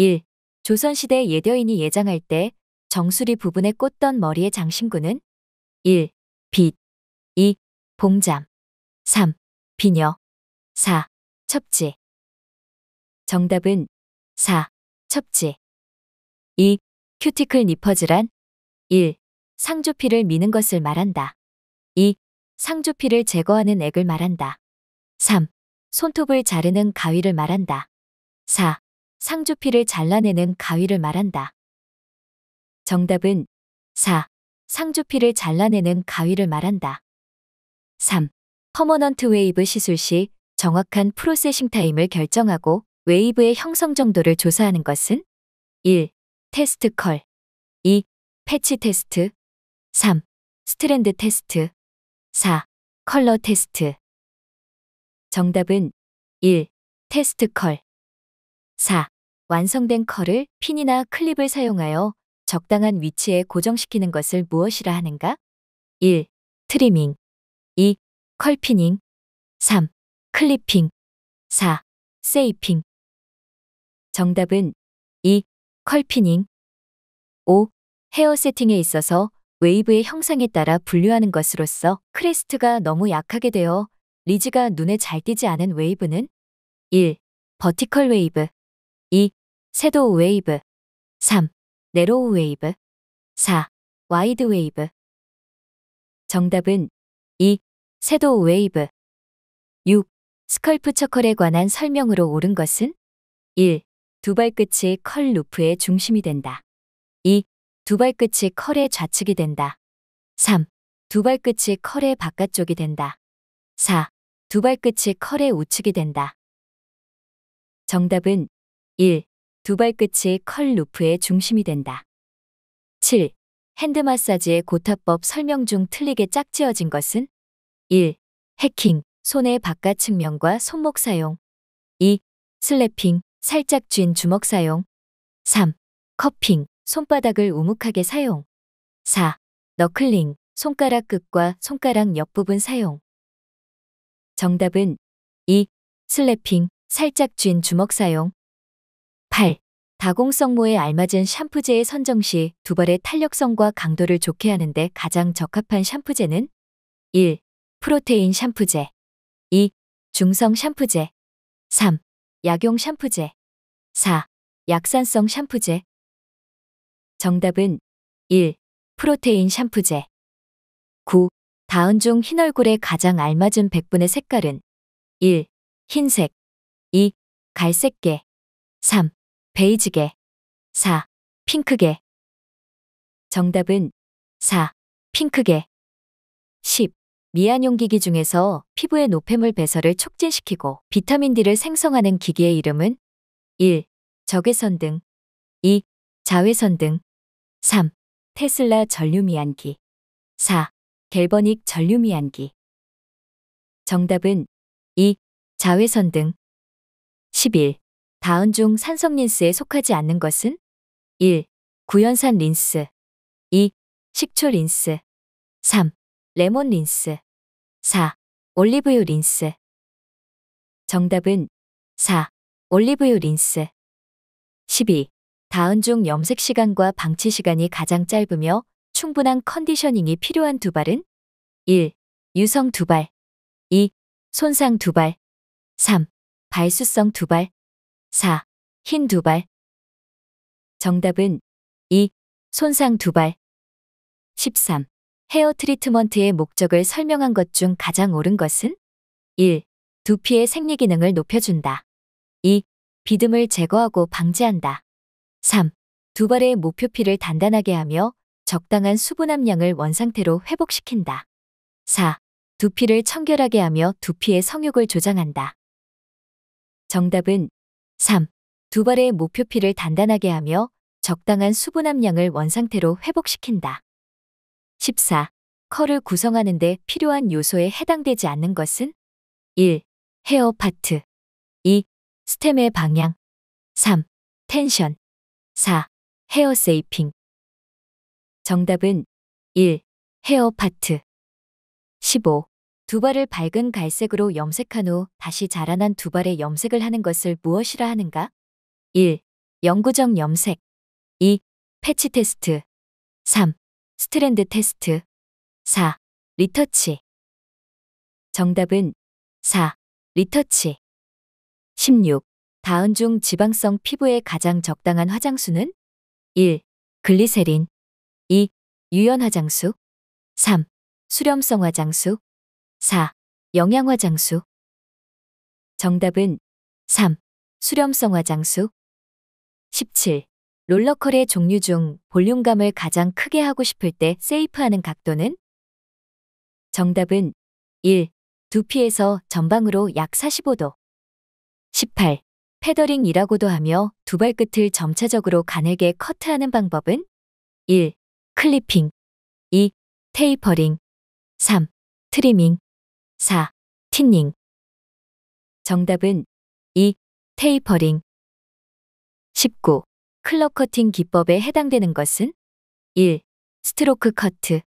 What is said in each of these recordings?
1. 조선시대 예대인이 예장할 때 정수리 부분에 꽂던 머리의 장신구는 1. 빛 2. 봉잠 3. 비녀 4. 첩지 정답은 4. 첩지 2. 큐티클 니퍼즈란 1. 상조피를 미는 것을 말한다. 2. 상조피를 제거하는 액을 말한다. 3. 손톱을 자르는 가위를 말한다. 4. 상주피를 잘라내는 가위를 말한다. 정답은 4. 상주피를 잘라내는 가위를 말한다. 3. 퍼머넌트 웨이브 시술 시 정확한 프로세싱 타임을 결정하고 웨이브의 형성 정도를 조사하는 것은 1. 테스트 컬 2. 패치 테스트 3. 스트랜드 테스트 4. 컬러 테스트 정답은 1. 테스트 컬 4. 완성된 컬을 핀이나 클립을 사용하여 적당한 위치에 고정시키는 것을 무엇이라 하는가? 1. 트리밍 2. 컬피닝 3. 클리핑 4. 세이핑 정답은 2. 컬피닝 5. 헤어 세팅에 있어서 웨이브의 형상에 따라 분류하는 것으로서 크레스트가 너무 약하게 되어 리즈가 눈에 잘 띄지 않은 웨이브는 1. 버티컬 웨이브 섀도우 웨이브 3. 네로우 웨이브 4. 와이드 웨이브 정답은 2. 섀도우 웨이브 6. 스컬프 처컬에 관한 설명으로 옳은 것은 1. 두 발끝이 컬 루프의 중심이 된다. 2. 두 발끝이 컬의 좌측이 된다. 3. 두 발끝이 컬의 바깥쪽이 된다. 4. 두 발끝이 컬의 우측이 된다. 정답은 1. 두 발끝이 컬 루프의 중심이 된다. 7. 핸드 마사지의 고타법 설명 중 틀리게 짝지어진 것은 1. 해킹, 손의 바깥 측면과 손목 사용 2. 슬래핑, 살짝 쥔 주먹 사용 3. 커핑, 손바닥을 우묵하게 사용 4. 너클링, 손가락 끝과 손가락 옆부분 사용 정답은 2. 슬래핑, 살짝 쥔 주먹 사용 8. 다공성모에 알맞은 샴푸제의 선정 시 두 발의 탄력성과 강도를 좋게 하는데 가장 적합한 샴푸제는 1. 프로테인 샴푸제 2. 중성 샴푸제 3. 약용 샴푸제 4. 약산성 샴푸제 정답은 1. 프로테인 샴푸제 9. 다은 중 흰 얼굴에 가장 알맞은 백분의 색깔은 1. 흰색 2. 갈색계 3. 베이지계 4. 핑크계 정답은 4. 핑크계 10. 미안용 기기 중에서 피부의 노폐물 배설을 촉진시키고 비타민 D를 생성하는 기기의 이름은 1. 적외선 등 2. 자외선 등 3. 테슬라 전류미안기 4. 갤버닉 전류미안기 정답은 2. 자외선 등 11. 다은중 산성 린스에 속하지 않는 것은 1. 구연산 린스 2. 식초 린스 3. 레몬 린스 4. 올리브유 린스 정답은 4. 올리브유 린스 12. 다은중 염색 시간과 방치 시간이 가장 짧으며 충분한 컨디셔닝이 필요한 두발은 1. 유성 두발 2. 손상 두발 3. 발수성 두발 4. 흰 두발. 정답은 2. 손상 두발. 13. 헤어 트리트먼트의 목적을 설명한 것 중 가장 옳은 것은? 1. 두피의 생리 기능을 높여준다. 2. 비듬을 제거하고 방지한다. 3. 두발의 목표피를 단단하게 하며 적당한 수분 함량을 원상태로 회복시킨다. 4. 두피를 청결하게 하며 두피의 성욕을 조장한다. 정답은 3. 두 발의 목표피를 단단하게 하며 적당한 수분 함량을 원상태로 회복시킨다. 14. 컬을 구성하는 데 필요한 요소에 해당되지 않는 것은 1. 헤어 파트 2. 스템의 방향 3. 텐션 4. 헤어 세이핑 정답은 1. 헤어 파트 15. 두발을 밝은 갈색으로 염색한 후 다시 자라난 두발에 염색을 하는 것을 무엇이라 하는가? 1. 영구적 염색 2. 패치 테스트 3. 스트랜드 테스트 4. 리터치 정답은 4. 리터치 16. 다은 중 지방성 피부에 가장 적당한 화장수는? 1. 글리세린 2. 유연 화장수 3. 수렴성 화장수 4. 영양화 장수 정답은 3. 수렴성화 장수 17. 롤러컬의 종류 중 볼륨감을 가장 크게 하고 싶을 때 세이프하는 각도는? 정답은 1. 두피에서 전방으로 약 45도 18. 페더링이라고도 하며 두 발끝을 점차적으로 가늘게 커트하는 방법은? 1. 클리핑 2. 테이퍼링 3. 트리밍 4. 틴닝. 정답은 2. 테이퍼링. 19. 클럽 커팅 기법에 해당되는 것은 1. 스트로크 커트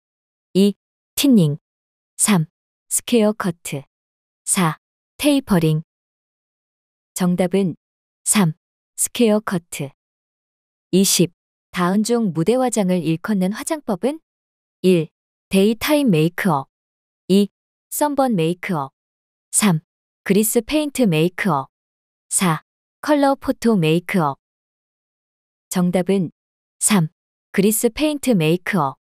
2. 틴닝 3. 스퀘어 커트 4. 테이퍼링 정답은 3. 스퀘어 커트 20. 다음 중 무대 화장을 일컫는 화장법은 1. 데이타임 메이크업 2. 썬번 메이크업 3. 그리스 페인트 메이크업 4. 컬러 포토 메이크업 정답은 3. 그리스 페인트 메이크업